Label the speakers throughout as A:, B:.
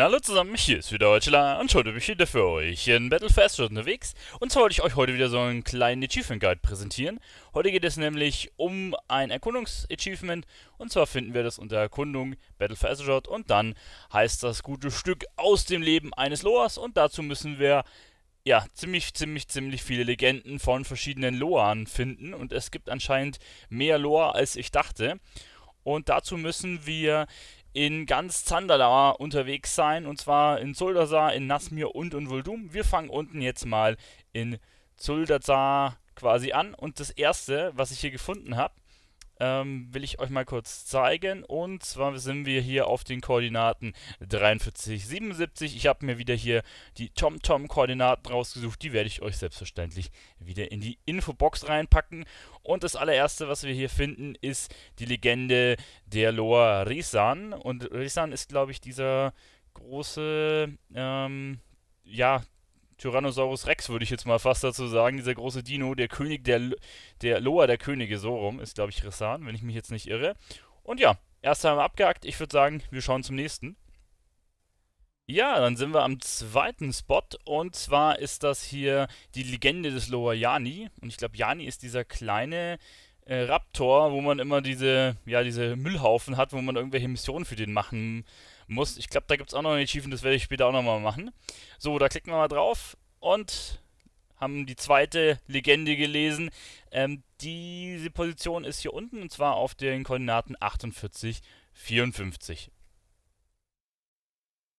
A: Hallo zusammen, hier ist wieder Heuchler und heute bin ich wieder für euch in Battle for Astros unterwegs. Und zwar wollte ich euch heute wieder so einen kleinen Achievement Guide präsentieren. Heute geht es nämlich um ein Erkundungs-Achievement und zwar finden wir das unter Erkundung Battle for Astros und dann heißt das gute Stück aus dem Leben eines Loas und dazu müssen wir ja, ziemlich, ziemlich, ziemlich viele Legenden von verschiedenen Loan finden und es gibt anscheinend mehr Loa als ich dachte. Und dazu müssen wir in ganz Zandalar unterwegs sein, und zwar in Zuldazar, in Nasmir und in Voldum. Wir fangen unten jetzt mal in Zuldazar quasi an und das erste, was ich hier gefunden habe, ähm, will ich euch mal kurz zeigen. Und zwar sind wir hier auf den Koordinaten 43, 77. Ich habe mir wieder hier die TomTom-Koordinaten rausgesucht. Die werde ich euch selbstverständlich wieder in die Infobox reinpacken. Und das allererste, was wir hier finden, ist die Legende der Loa Risan. Und Risan ist, glaube ich, dieser große, ähm, ja, Tyrannosaurus Rex, würde ich jetzt mal fast dazu sagen. Dieser große Dino, der König der, der Loa der Könige, so rum, ist, glaube ich, Rissan, wenn ich mich jetzt nicht irre. Und ja, erst haben wir abgehakt. Ich würde sagen, wir schauen zum nächsten. Ja, dann sind wir am zweiten Spot und zwar ist das hier die Legende des Loa Jani. Und ich glaube, Jani ist dieser kleine äh, Raptor, wo man immer diese, ja, diese Müllhaufen hat, wo man irgendwelche Missionen für den machen muss. Ich glaube, da gibt es auch noch ein Achievement, das werde ich später auch nochmal machen. So, da klicken wir mal drauf und haben die zweite Legende gelesen. Ähm, diese Position ist hier unten und zwar auf den Koordinaten 48, 54.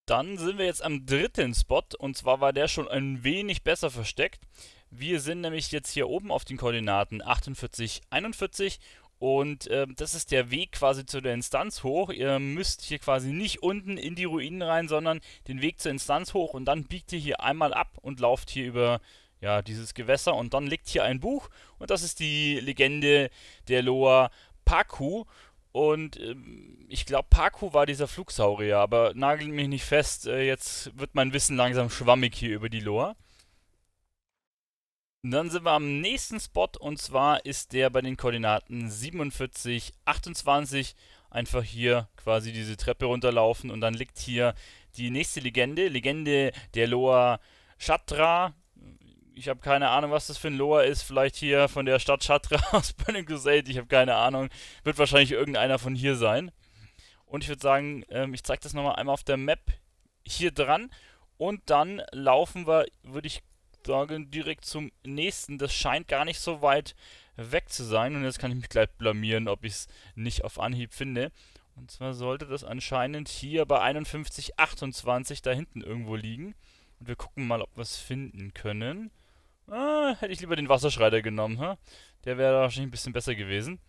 A: Dann sind wir jetzt am dritten Spot und zwar war der schon ein wenig besser versteckt. Wir sind nämlich jetzt hier oben auf den Koordinaten 48, 41 und äh, das ist der Weg quasi zu der Instanz hoch. Ihr müsst hier quasi nicht unten in die Ruinen rein, sondern den Weg zur Instanz hoch und dann biegt ihr hier einmal ab und lauft hier über ja, dieses Gewässer und dann liegt hier ein Buch und das ist die Legende der Loa Paku. Und ähm, ich glaube, Paku war dieser Flugsaurier, aber nagelt mich nicht fest. Äh, jetzt wird mein Wissen langsam schwammig hier über die Loa dann sind wir am nächsten Spot und zwar ist der bei den Koordinaten 47, 28. Einfach hier quasi diese Treppe runterlaufen und dann liegt hier die nächste Legende, Legende der Loa Shatra. Ich habe keine Ahnung, was das für ein Loa ist. Vielleicht hier von der Stadt Shatra aus Burning Crusade. Ich habe keine Ahnung. Wird wahrscheinlich irgendeiner von hier sein. Und ich würde sagen, ähm, ich zeige das nochmal einmal auf der Map hier dran. Und dann laufen wir, würde ich sagen direkt zum nächsten. Das scheint gar nicht so weit weg zu sein. Und jetzt kann ich mich gleich blamieren, ob ich es nicht auf Anhieb finde. Und zwar sollte das anscheinend hier bei 51,28 da hinten irgendwo liegen. Und wir gucken mal, ob wir es finden können. Ah, hätte ich lieber den Wasserschreiter genommen, hä? Der wäre wahrscheinlich ein bisschen besser gewesen.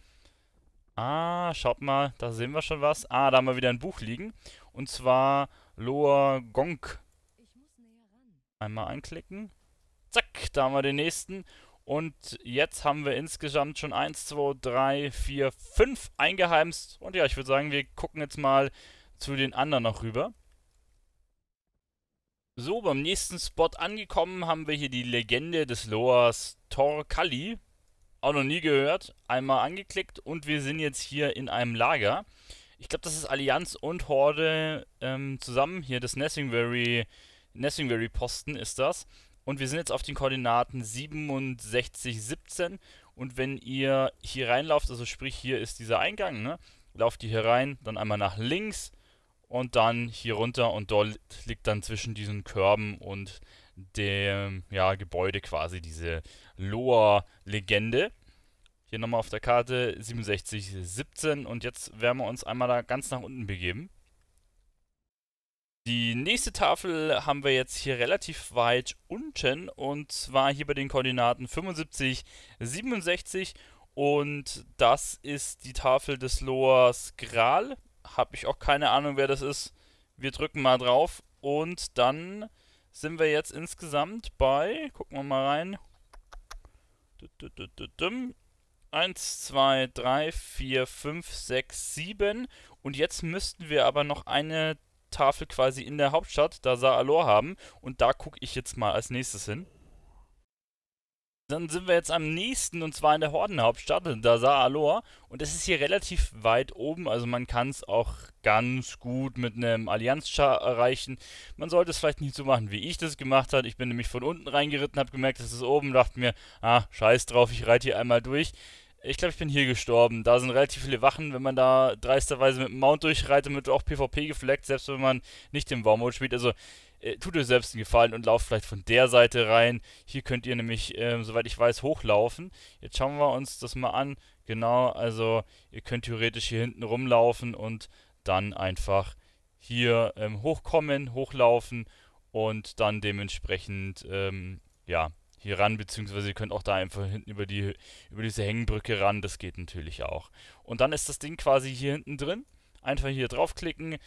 A: Ah, schaut mal, da sehen wir schon was. Ah, da haben wir wieder ein Buch liegen. Und zwar Loa Gonk. Einmal anklicken. Zack, da haben wir den nächsten. Und jetzt haben wir insgesamt schon 1, 2, 3, 4, 5 eingeheimst. Und ja, ich würde sagen, wir gucken jetzt mal zu den anderen noch rüber. So, beim nächsten Spot angekommen haben wir hier die Legende des Loas Tor Torkali. Auch noch nie gehört. Einmal angeklickt und wir sind jetzt hier in einem Lager. Ich glaube, das ist Allianz und Horde ähm, zusammen. Hier das Nessingberry, Nessingberry Posten ist das. Und wir sind jetzt auf den Koordinaten 67, 17. Und wenn ihr hier reinlauft, also sprich hier ist dieser Eingang, ne? lauft ihr hier rein, dann einmal nach links und dann hier runter und dort liegt dann zwischen diesen Körben und dem ja, Gebäude quasi diese Loa-Legende. Hier nochmal auf der Karte 67, 17. und jetzt werden wir uns einmal da ganz nach unten begeben. Die nächste Tafel haben wir jetzt hier relativ weit unten und zwar hier bei den Koordinaten 75, 67 und das ist die Tafel des Loas Gral. Habe ich auch keine Ahnung, wer das ist. Wir drücken mal drauf und dann sind wir jetzt insgesamt bei, gucken wir mal rein, 1, 2, 3, 4, 5, 6, 7 und jetzt müssten wir aber noch eine Tafel quasi in der Hauptstadt, da Saalor haben. Und da gucke ich jetzt mal als nächstes hin. Dann sind wir jetzt am nächsten und zwar in der Hordenhauptstadt, Dazar Alor. Und es ist hier relativ weit oben, also man kann es auch ganz gut mit einem Allianzchar erreichen. Man sollte es vielleicht nicht so machen, wie ich das gemacht habe. Ich bin nämlich von unten reingeritten, habe gemerkt, es ist oben, dachte mir, ah, scheiß drauf, ich reite hier einmal durch. Ich glaube, ich bin hier gestorben. Da sind relativ viele Wachen. Wenn man da dreisterweise mit dem Mount durchreitet, wird auch PvP gefleckt, selbst wenn man nicht im Warmode spielt. Also äh, tut euch selbst einen Gefallen und lauft vielleicht von der Seite rein. Hier könnt ihr nämlich, äh, soweit ich weiß, hochlaufen. Jetzt schauen wir uns das mal an. Genau, also ihr könnt theoretisch hier hinten rumlaufen und dann einfach hier ähm, hochkommen, hochlaufen und dann dementsprechend, ähm, ja, hier ran, beziehungsweise ihr könnt auch da einfach hinten über, die, über diese Hängenbrücke ran, das geht natürlich auch. Und dann ist das Ding quasi hier hinten drin. Einfach hier draufklicken, im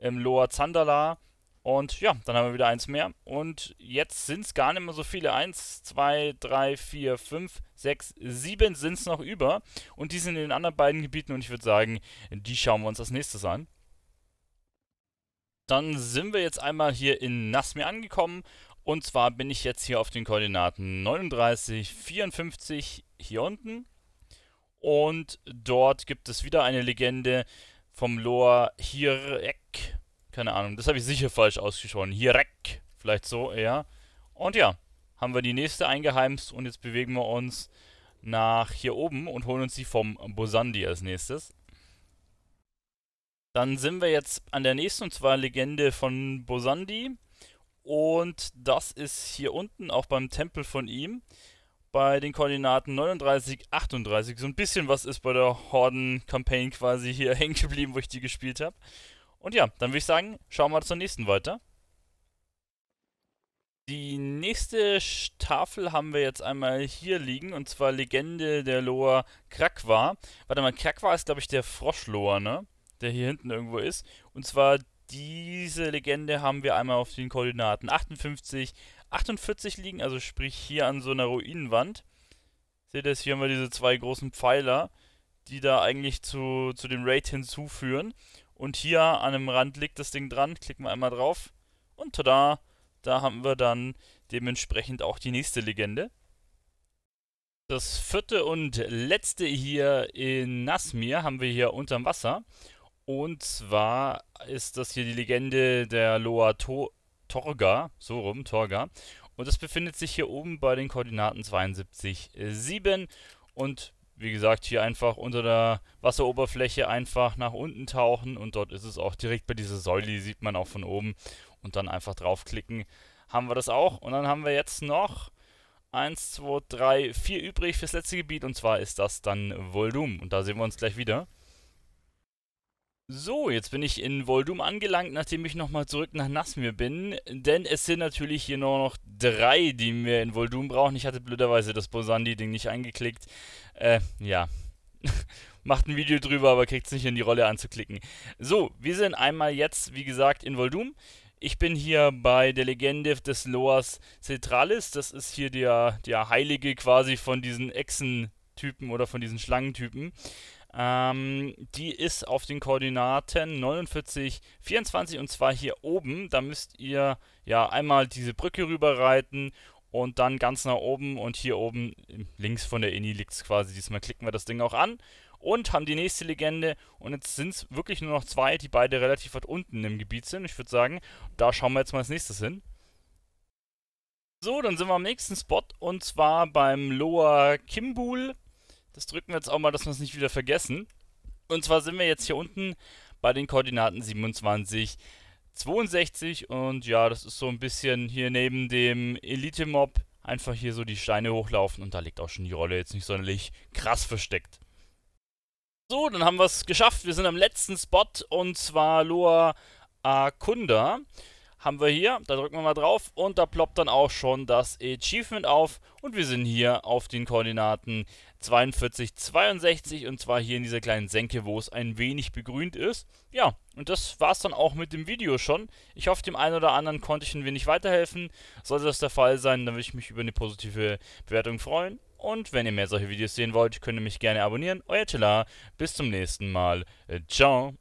A: ähm, Loa Zandala und ja, dann haben wir wieder eins mehr. Und jetzt sind es gar nicht mehr so viele. Eins, zwei, drei, vier, fünf, sechs, sieben sind es noch über. Und die sind in den anderen beiden Gebieten und ich würde sagen, die schauen wir uns als nächstes an. Dann sind wir jetzt einmal hier in Nasmir angekommen und zwar bin ich jetzt hier auf den Koordinaten 39, 54 hier unten. Und dort gibt es wieder eine Legende vom Lore Hirek. Keine Ahnung, das habe ich sicher falsch ausgesprochen. Hirek, vielleicht so eher. Und ja, haben wir die nächste eingeheimst und jetzt bewegen wir uns nach hier oben und holen uns die vom Bosandi als nächstes. Dann sind wir jetzt an der nächsten, und zwar Legende von Bosandi. Und das ist hier unten, auch beim Tempel von ihm, bei den Koordinaten 39, 38. So ein bisschen was ist bei der Horden-Campaign quasi hier hängen geblieben, wo ich die gespielt habe. Und ja, dann würde ich sagen, schauen wir zur nächsten weiter. Die nächste Tafel haben wir jetzt einmal hier liegen, und zwar Legende der Loa Krakwa. Warte mal, Krakwa ist, glaube ich, der Froschloa, ne? Der hier hinten irgendwo ist. Und zwar diese Legende haben wir einmal auf den Koordinaten 58, 48 liegen, also sprich hier an so einer Ruinenwand. Seht ihr, hier haben wir diese zwei großen Pfeiler, die da eigentlich zu, zu dem Raid hinzuführen. Und hier an dem Rand liegt das Ding dran, klicken wir einmal drauf und tada, da haben wir dann dementsprechend auch die nächste Legende. Das vierte und letzte hier in Nasmir haben wir hier unterm Wasser. Und zwar ist das hier die Legende der Loa to Torga, so rum, Torga. Und das befindet sich hier oben bei den Koordinaten 72, 7. Und wie gesagt, hier einfach unter der Wasseroberfläche einfach nach unten tauchen und dort ist es auch direkt bei dieser Säule, die sieht man auch von oben und dann einfach draufklicken, haben wir das auch. Und dann haben wir jetzt noch 1, 2, 3, 4 übrig fürs letzte Gebiet und zwar ist das dann Voldum und da sehen wir uns gleich wieder. So, jetzt bin ich in Voldum angelangt, nachdem ich nochmal zurück nach Nasmir bin. Denn es sind natürlich hier nur noch drei, die wir in Voldum brauchen. Ich hatte blöderweise das Bosandi-Ding nicht eingeklickt. Äh, ja. Macht ein Video drüber, aber kriegt es nicht in die Rolle anzuklicken. So, wir sind einmal jetzt, wie gesagt, in Voldum. Ich bin hier bei der Legende des Loas Cetralis. Das ist hier der, der Heilige quasi von diesen Echsen-Typen oder von diesen Schlangentypen. Ähm, die ist auf den Koordinaten 49, 24 und zwar hier oben. Da müsst ihr ja einmal diese Brücke rüberreiten und dann ganz nach oben und hier oben ähm, links von der Ini liegt es quasi. Diesmal klicken wir das Ding auch an und haben die nächste Legende und jetzt sind es wirklich nur noch zwei, die beide relativ weit unten im Gebiet sind. Ich würde sagen, da schauen wir jetzt mal als nächstes hin. So, dann sind wir am nächsten Spot und zwar beim Lower Kimbul. Das drücken wir jetzt auch mal, dass wir es nicht wieder vergessen. Und zwar sind wir jetzt hier unten bei den Koordinaten 27, 62 und ja, das ist so ein bisschen hier neben dem Elite-Mob einfach hier so die Steine hochlaufen und da liegt auch schon die Rolle jetzt nicht sonderlich krass versteckt. So, dann haben wir es geschafft. Wir sind am letzten Spot und zwar Loa Akunda. Äh, haben wir hier, da drücken wir mal drauf und da ploppt dann auch schon das Achievement auf und wir sind hier auf den Koordinaten 42, 62 und zwar hier in dieser kleinen Senke, wo es ein wenig begrünt ist. Ja, und das war es dann auch mit dem Video schon. Ich hoffe, dem einen oder anderen konnte ich ein wenig weiterhelfen. Sollte das der Fall sein, dann würde ich mich über eine positive Bewertung freuen. Und wenn ihr mehr solche Videos sehen wollt, könnt ihr mich gerne abonnieren. Euer Tela, bis zum nächsten Mal. Ciao.